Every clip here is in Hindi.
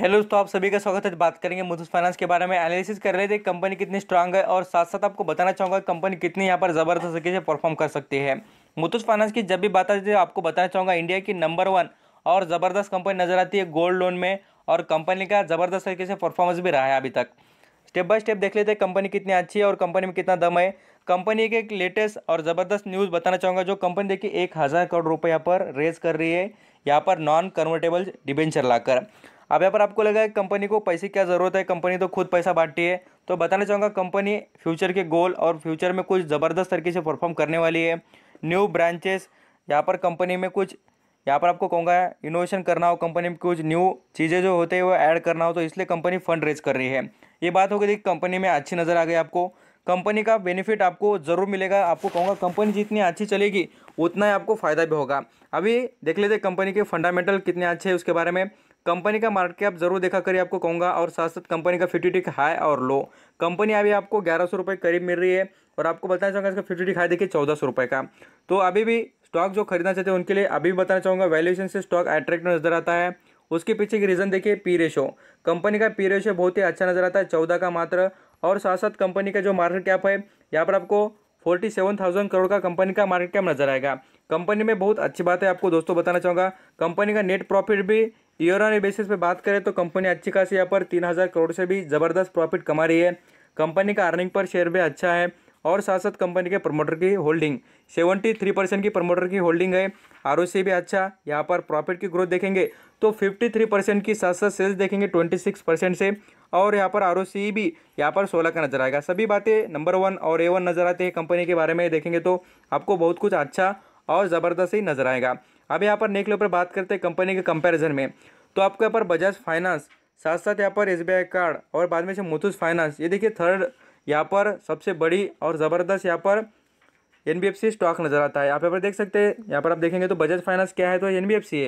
हेलो दोस्तों आप सभी का स्वागत है बात करेंगे मुथुस फाइनेंस के बारे में एनालिसिस कर रहे थे कंपनी कितनी स्ट्रांग है और साथ साथ आपको बताना चाहूँगा कंपनी कितनी यहाँ पर ज़बरदस्त तरीके से परफॉर्म कर सकती है मुथुस फाइनेंस की जब भी बात आती है आपको बताना चाहूँगा इंडिया की नंबर वन और ज़बरदस्त कंपनी नज़र आती है गोल्ड लोन में और कंपनी का ज़बरदस्त तरीके से परफॉर्मेंस भी रहा है अभी तक स्टेप बाय स्टेप देख लेते हैं कंपनी कितनी अच्छी है और कंपनी में कितना दम है कंपनी के एक लेटेस्ट और ज़बरदस्त न्यूज़ बताना चाहूँगा जो कंपनी देखिए एक हज़ार करोड़ रुपये यहाँ पर रेज कर रही है यहाँ पर नॉन कन्वर्टेबल डिबेंचर लाकर अब यहाँ पर आपको लगा है कंपनी को पैसे क्या ज़रूरत है कंपनी तो खुद पैसा बांटती है तो बताना चाहूँगा कंपनी फ्यूचर के गोल और फ्यूचर में कुछ ज़बरदस्त तरीके से परफॉर्म करने वाली है न्यू ब्रांचेस यहाँ पर कंपनी में कुछ यहाँ पर आपको कहूँगा इनोवेशन करना हो कंपनी में कुछ न्यू चीज़ें जो होते हैं वो ऐड करना हो तो इसलिए कंपनी फंड रेज कर रही है ये बात हो गई थी कंपनी में अच्छी नज़र आ गई आपको कंपनी का बेनिफिट आपको ज़रूर मिलेगा आपको कहूँगा कंपनी जितनी अच्छी चलेगी उतना ही आपको फ़ायदा भी होगा अभी देख लेते कंपनी के फंडामेंटल कितने अच्छे हैं उसके बारे में कंपनी का मार्केट कैप जरूर देखा करिए आपको कहूँगा और साथ साथ कंपनी का फिफ्टी हाई और लो कंपनी अभी आपको ग्यारह सौ रुपये करीब मिल रही है और आपको बताना चाहूँगा इसका फिफ्टी हाई देखिए चौदह सौ रुपये का तो अभी भी स्टॉक जो खरीदना चाहते हैं उनके लिए अभी भी बताना चाहूँगा वैल्यूएशन से स्टॉक अट्रैक्ट नजर आता है उसके पीछे की रीज़न देखिए पी रेशो कंपनी का पी रेशो बहुत ही अच्छा नज़र आता है चौदह का मात्र और साथ साथ कंपनी का जो मार्केट कैप है यहाँ पर आपको फोर्टी सेवन थाउजेंड करोड़ का कंपनी का मार्केट कैप नजर आएगा कंपनी में बहुत अच्छी बात है आपको दोस्तों बताना चाहूँगा कंपनी का नेट प्रॉफिट भी ईयर ऑन बेसिस पे बात करें तो कंपनी अच्छी खासी यहाँ पर तीन हज़ार करोड़ से भी ज़बरदस्त प्रॉफिट कमा रही है कंपनी का अर्निंग पर शेयर भी अच्छा है और साथ साथ कंपनी के प्रमोटर की होल्डिंग सेवेंटी थ्री परसेंट की प्रमोटर की होल्डिंग है आर भी अच्छा यहाँ पर प्रॉफिट की ग्रोथ देखेंगे तो फिफ्टी थ्री परसेंट की साथ साथ सेल्स देखेंगे ट्वेंटी सिक्स परसेंट से और यहाँ पर आर भी यहाँ पर सोलह का नजर आएगा सभी बातें नंबर वन और ए वन नज़र आते हैं कंपनी के बारे में देखेंगे तो आपको बहुत कुछ अच्छा और ज़बरदस्त ही नज़र आएगा अब यहाँ पर नेक्स्ट लेवल पर बात करते हैं कंपनी के कंपैरिजन में तो आपको यहाँ पर बजाज फाइनेंस साथ साथ यहाँ पर एस कार्ड और बाद में से मुथूस फाइनेंस ये देखिए थर्ड यहाँ पर सबसे बड़ी और ज़बरदस्त यहाँ पर एन स्टॉक नज़र आता है आप यहाँ पर देख सकते हैं यहाँ पर आप देखेंगे तो बजाज फाइनेंस क्या है तो एन है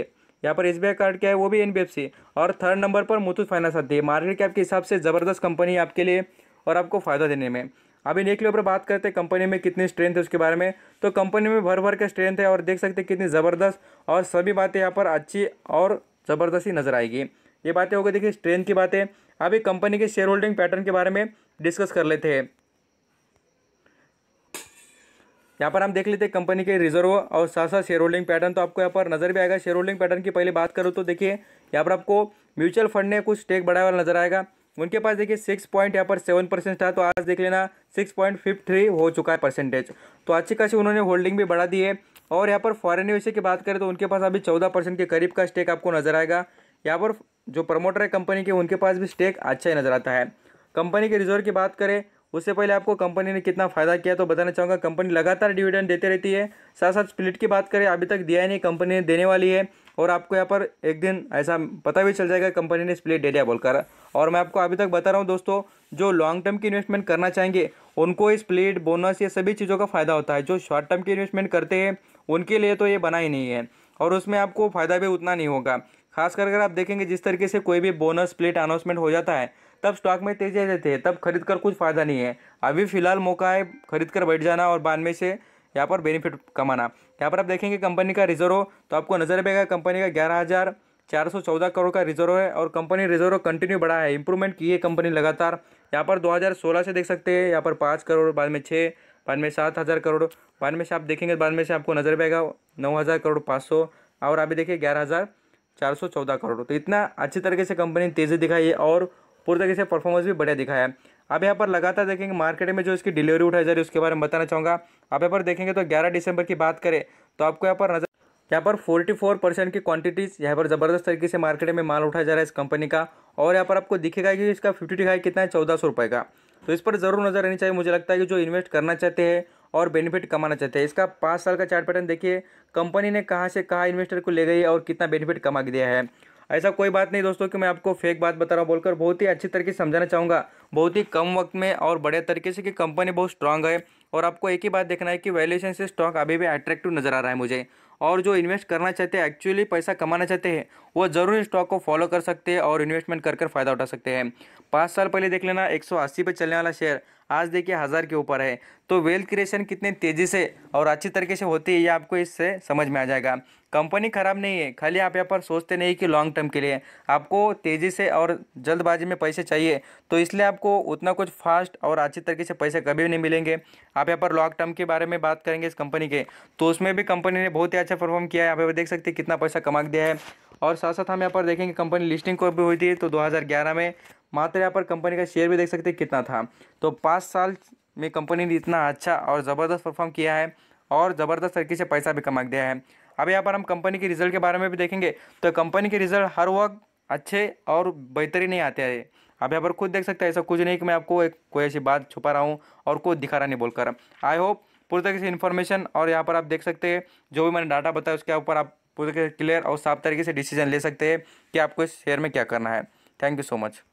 यहाँ पर एस कार्ड क्या है वो भी एन और थर्ड नंबर पर मुथूस फाइनेंस आती है मार्केट कैप के हिसाब से ज़बरदस्त कंपनी है आपके लिए और आपको फ़ायदा देने में अभी के ऊपर बात करते हैं कंपनी में कितनी स्ट्रेंथ है उसके बारे में तो कंपनी में भर भर के स्ट्रेंथ है और देख सकते कितनी ज़बरदस्त और सभी बातें यहाँ पर अच्छी और ज़बरदस्त ही नज़र आएगी ये बातें हो गई देखिए स्ट्रेंथ की बातें अभी कंपनी के शेयर होल्डिंग पैटर्न के बारे में डिस्कस कर लेते हैं यहाँ पर हम देख लेते हैं कंपनी के रिजर्व और साथ साथ शेयर होल्डिंग पैटर्न तो आपको यहाँ पर नजर भी आएगा शेयर होल्डिंग पैटर्न की पहले बात करूँ तो देखिए यहाँ पर आपको म्यूचुअल फंड ने कुछ स्टेक बढ़ाया हुआ नजर आएगा उनके पास देखिए सिक्स पॉइंट यहाँ पर सेवन परसेंट था तो आज देख लेना सिक्स पॉइंट फिफ्ट थ्री हो चुका है परसेंटेज तो अच्छी खासी उन्होंने होल्डिंग भी बढ़ा दी है और यहाँ पर फॉरेन निवेश की बात करें तो उनके पास अभी चौदह परसेंट के करीब का स्टेक आपको नजर आएगा यहाँ पर जो प्रमोटर है कंपनी के उनके पास भी स्टेक अच्छा ही नजर आता है कंपनी के रिजर्व की बात करें उससे पहले आपको कंपनी ने कितना फ़ायदा किया तो बताना चाहूँगा कंपनी लगातार डिविडेंड देते रहती है साथ साथ स्प्लिट की बात करें अभी तक दिया नहीं कंपनी ने देने वाली है और आपको यहाँ पर एक दिन ऐसा पता भी चल जाएगा कंपनी ने स्प्लिट दे दिया बोलकर और मैं आपको अभी तक बता रहा हूँ दोस्तों जो लॉन्ग टर्म की इन्वेस्टमेंट करना चाहेंगे उनको स्प्लिट बोनस ये सभी चीज़ों का फ़ायदा होता है जो शॉर्ट टर्म की इन्वेस्टमेंट करते हैं उनके लिए तो ये बना ही नहीं है और उसमें आपको फ़ायदा भी उतना नहीं होगा खास कर अगर आप देखेंगे जिस तरीके से कोई भी बोनस स्प्लिट अनाउंसमेंट हो जाता है तब स्टॉक में तेजी आ जाती है तब खरीद कर कुछ फ़ायदा नहीं है अभी फ़िलहाल मौका है खरीद कर बैठ जाना और बाद में से यहाँ पर बेनिफिट कमाना यहाँ पर आप देखेंगे कंपनी का रिजर्व तो आपको नजर पड़ेगा कंपनी का ग्यारह हज़ार चार सौ चौदह करोड़ का रिजर्व है और कंपनी रिजर्व कंटिन्यू बढ़ा है इंप्रूवमेंट की है कंपनी लगातार यहाँ पर 2016 से देख सकते हैं यहाँ पर पाँच करोड़ बाद में छः बाद में सात हज़ार करोड़ बाद में से आप देखेंगे बाद में से आपको नजर पेगा नौ हज़ार करोड़ पाँच सौ और अभी देखिए ग्यारह हज़ार चार सौ चौदह करोड़ तो इतना अच्छी तरीके से कंपनी तेज़ी दिखाई है और पूरी तरीके से परफॉर्मेंस भी बढ़िया दिखाया है अब यहाँ पर लगातार देखेंगे मार्केट में जो इसकी डिलीवरी उठाई जा रही है उसके बारे में बताना चाहूँगा आप यहाँ पर देखेंगे तो ग्यारह दिसंबर की बात करें तो आपको यहाँ पर नजर यहाँ पर 44 परसेंट की क्वांटिटीज़ यहाँ पर ज़बरदस्त तरीके से मार्केट में माल उठाया जा रहा है इस कंपनी का और यहाँ पर आपको दिखेगा कि इसका फिफ्टी टी हाई कितना है चौदह सौ रुपये का तो इस पर ज़रूर नजर रहनी चाहिए मुझे लगता है कि जो इन्वेस्ट करना चाहते हैं और बेनिफिट कमाना चाहते हैं इसका पाँच साल का चार्ट पैटर्न देखिए कंपनी ने कहाँ से कहाँ इन्वेस्टर को ले गई और कितना बेनिफिट कमा दिया है ऐसा कोई बात नहीं दोस्तों कि मैं आपको फेक बात बता रहा हूँ बोलकर बहुत ही अच्छी तरीके से समझाना चाहूँगा बहुत ही कम वक्त में और बड़े तरीके से कि कंपनी बहुत स्ट्रांग है और आपको एक ही बात देखना है कि वैल्यूशन से स्टॉक अभी भी अट्रैक्टिव नज़र आ रहा है मुझे और जो इन्वेस्ट करना चाहते हैं एक्चुअली पैसा कमाना चाहते हैं वो ज़रूर स्टॉक को फॉलो कर सकते हैं और इन्वेस्टमेंट कर कर फ़ायदा उठा सकते हैं पाँच साल पहले देख लेना अस्सी पे चलने वाला शेयर आज देखिए हज़ार के ऊपर है तो वेल्थ क्रिएशन कितने तेज़ी से और अच्छी तरीके से होती है ये आपको इससे समझ में आ जाएगा कंपनी ख़राब नहीं है खाली आप यहाँ पर सोचते नहीं कि लॉन्ग टर्म के लिए आपको तेज़ी से और जल्दबाजी में पैसे चाहिए तो इसलिए आपको उतना कुछ फास्ट और अच्छी तरीके से पैसे कभी नहीं मिलेंगे आप यहाँ पर लॉन्ग टर्म के बारे में बात करेंगे इस कंपनी के तो उसमें भी कंपनी ने बहुत ही अच्छा परफॉर्म किया है आप यहाँ देख सकते हैं कितना पैसा कमा दिया है और साथ साथ हम यहाँ पर देखेंगे कंपनी लिस्टिंग को भी हुई थी तो 2011 में मात्र यहाँ पर कंपनी का शेयर भी देख सकते हैं कितना था तो पाँच साल में कंपनी ने इतना अच्छा और ज़बरदस्त परफॉर्म किया है और ज़बरदस्त तरीके से पैसा भी कमा दिया है अब यहाँ पर हम कंपनी के रिजल्ट के बारे में भी देखेंगे तो कंपनी के रिजल्ट हर वक्त अच्छे और बेहतरीन नहीं आते हैं आप यहाँ पर खुद देख सकते हैं ऐसा कुछ नहीं कि मैं आपको एक कोई ऐसी बात छुपा रहा हूँ और कुछ दिखा रहा नहीं बोलकर आई होप पूरी तरीके से इन्फॉर्मेशन और यहाँ पर आप देख सकते हैं जो भी मैंने डाटा बताया उसके ऊपर आप पूरी तरीके से क्लियर और साफ तरीके से डिसीजन ले सकते हैं कि आपको इस शेयर में क्या करना है थैंक यू सो मच